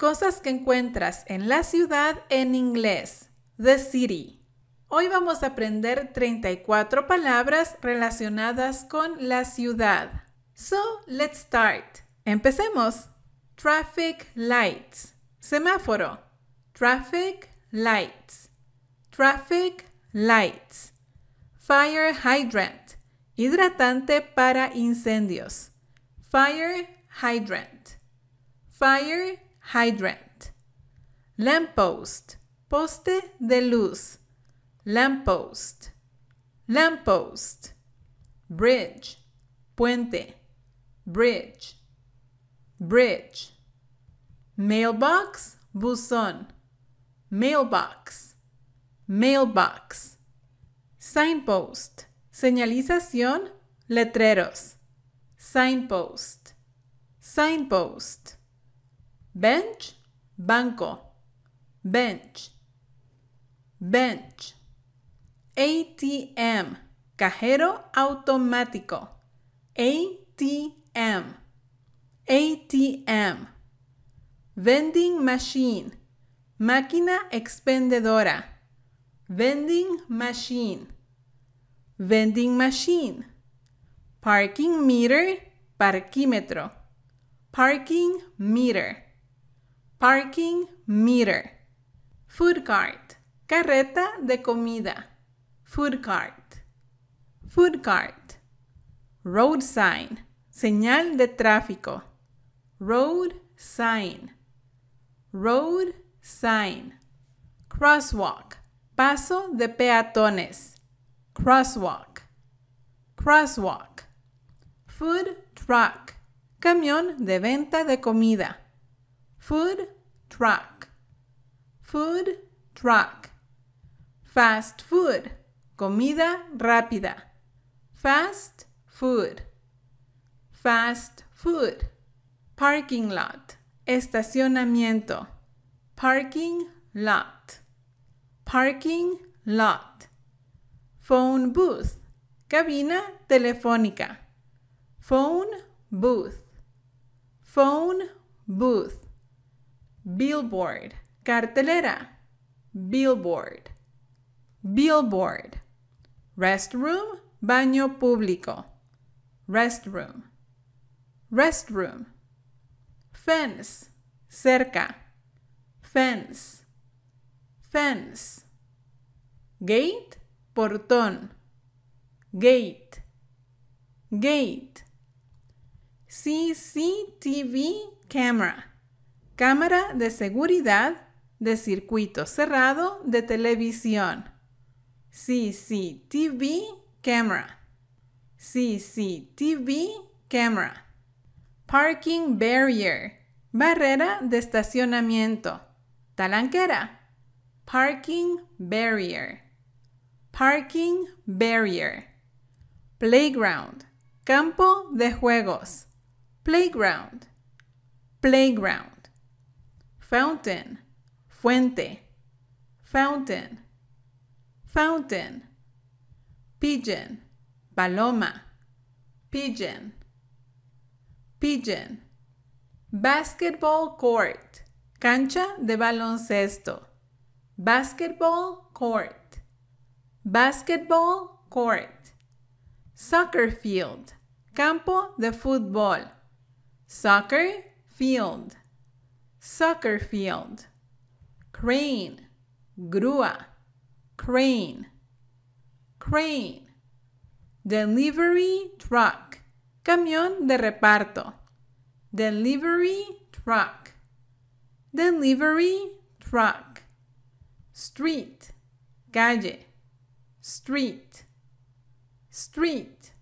Cosas que encuentras en la ciudad en inglés. The City. Hoy vamos a aprender 34 palabras relacionadas con la ciudad. So, let's start. Empecemos. Traffic lights. Semáforo. Traffic lights. Traffic lights. Fire hydrant. Hidratante para incendios. Fire hydrant. Fire hydrant. Lamppost, poste de luz. Lamppost, lamppost. Bridge, puente. Bridge, bridge. Mailbox, buzón. Mailbox, mailbox. Signpost, señalización, letreros. Signpost, signpost. bench, banco, bench, bench. ATM, cajero automático, ATM, ATM. Vending machine, máquina expendedora, vending machine, vending machine. Parking meter, parquímetro, parking meter. parking meter, food cart, carreta de comida, food cart, food cart, road sign, señal de tráfico, road sign, road sign, crosswalk, paso de peatones, crosswalk, crosswalk, food truck, camión de venta de comida food truck, food truck. Fast food, comida rápida. Fast food, fast food. Parking lot, estacionamiento. Parking lot, parking lot. Phone booth, cabina telefónica. Phone booth, phone booth billboard. Cartelera, billboard. Billboard. Restroom, baño público. Restroom. Restroom. Fence, cerca. Fence. Fence. Gate, portón. Gate. Gate. CCTV camera cámara de seguridad de circuito cerrado de televisión. CCTV camera. CCTV camera. Parking barrier. Barrera de estacionamiento. Talanquera. Parking barrier. Parking barrier. Playground. Campo de juegos. Playground. Playground. Fountain, fuente. Fountain, fountain. Pigeon, paloma. Pigeon, pigeon. Basketball court, cancha de baloncesto. Basketball court, basketball court. Soccer field, campo de fútbol. Soccer field soccer field, crane, grúa, crane, crane, delivery truck, camión de reparto, delivery truck, delivery truck, street, calle, street, street,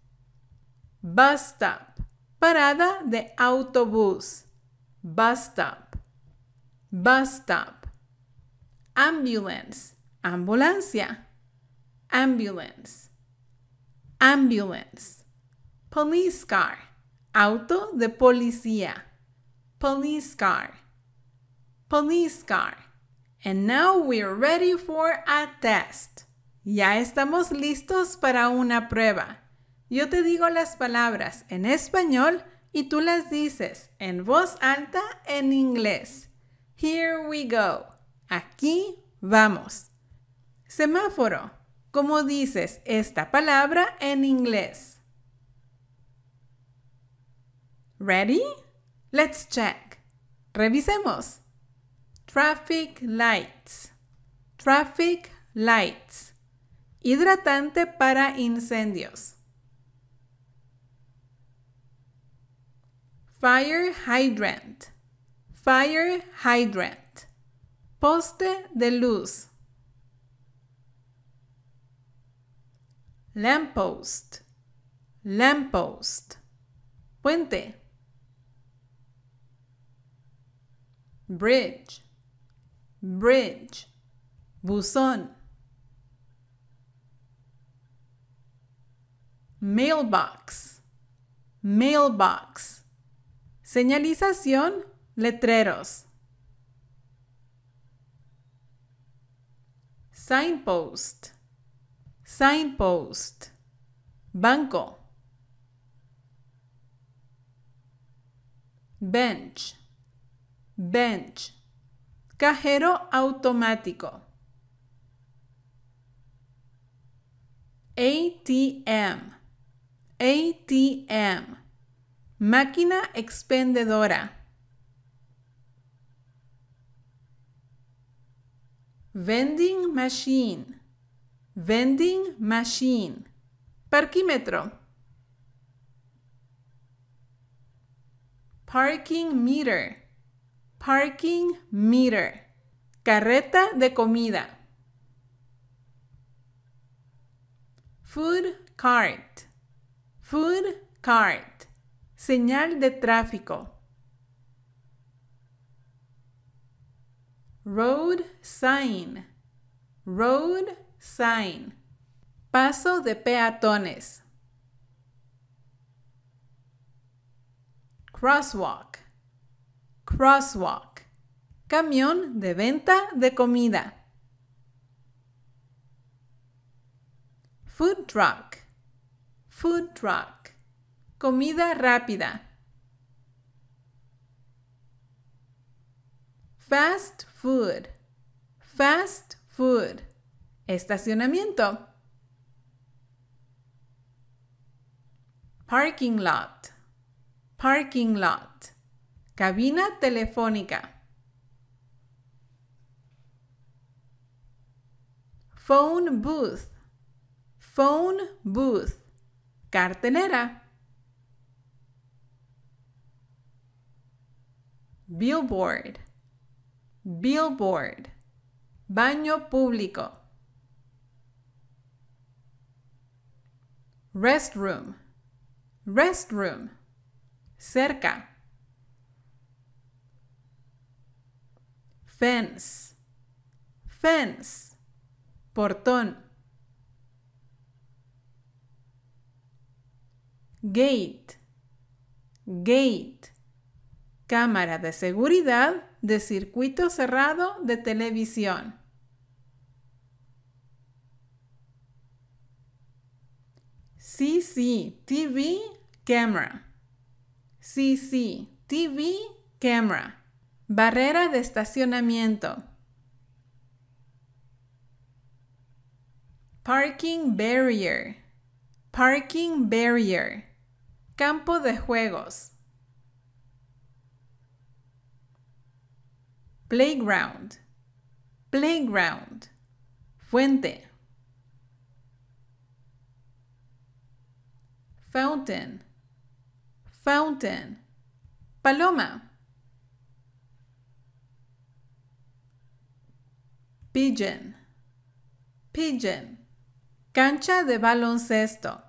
bus stop, parada de autobús, bus stop, bus stop, ambulance, ambulancia, ambulance, ambulance, police car, auto de policía, police car, police car. And now we're ready for a test. Ya estamos listos para una prueba. Yo te digo las palabras en español y tú las dices en voz alta en inglés. Here we go. Aquí vamos. Semáforo. ¿Cómo dices esta palabra en inglés? Ready? Let's check. Revisemos. Traffic lights. Traffic lights. Hidratante para incendios. Fire hydrant. Fire hydrant. Poste de luz. Lamppost. Lamppost. Puente. Bridge. Bridge. Buzón. Mailbox. Mailbox. Señalización letreros, signpost, signpost, banco, bench, bench, cajero automático, ATM, ATM, máquina expendedora. Vending machine. Vending machine. Parquímetro. Parking meter. Parking meter. Carreta de comida. Food cart. Food cart. Señal de tráfico. Road sign. Road sign. Paso de peatones. Crosswalk. Crosswalk. Camión de venta de comida. Food truck. Food truck. Comida rápida. Fast food, fast food, estacionamiento, parking lot, parking lot, cabina telefónica, phone booth, phone booth, cartelera. Billboard, billboard, baño público, restroom, restroom, cerca, fence, fence, portón, gate, gate, cámara de seguridad, de circuito cerrado de televisión. CC TV camera. CC TV camera. Barrera de estacionamiento. Parking barrier. Parking barrier. Campo de juegos. Playground. Playground. Fuente. Fountain. Fountain. Paloma. Pigeon. Pigeon. Cancha de baloncesto.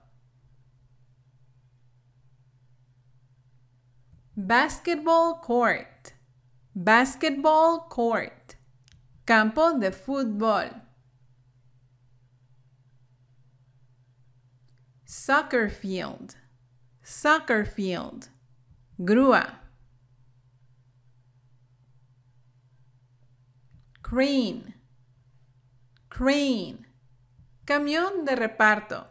Basketball court. Basketball court. Campo de fútbol. Soccer field. Soccer field. Grúa. Crane. Crane. Camión de reparto.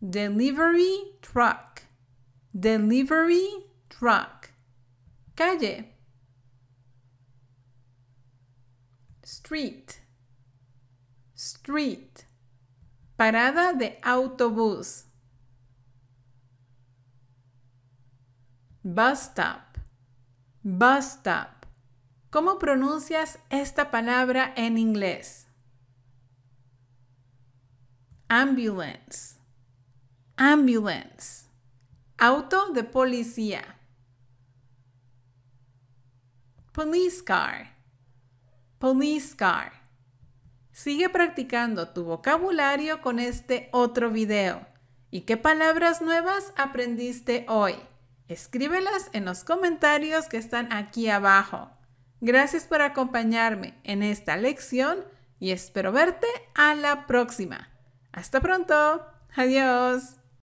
Delivery truck. Delivery truck. Calle. Street. Street. Parada de autobús. Bus stop. Bus stop. ¿Cómo pronuncias esta palabra en inglés? Ambulance. Ambulance Auto de policía. Police car. Police car. Sigue practicando tu vocabulario con este otro video. ¿Y qué palabras nuevas aprendiste hoy? Escríbelas en los comentarios que están aquí abajo. Gracias por acompañarme en esta lección y espero verte a la próxima. Hasta pronto. Adiós.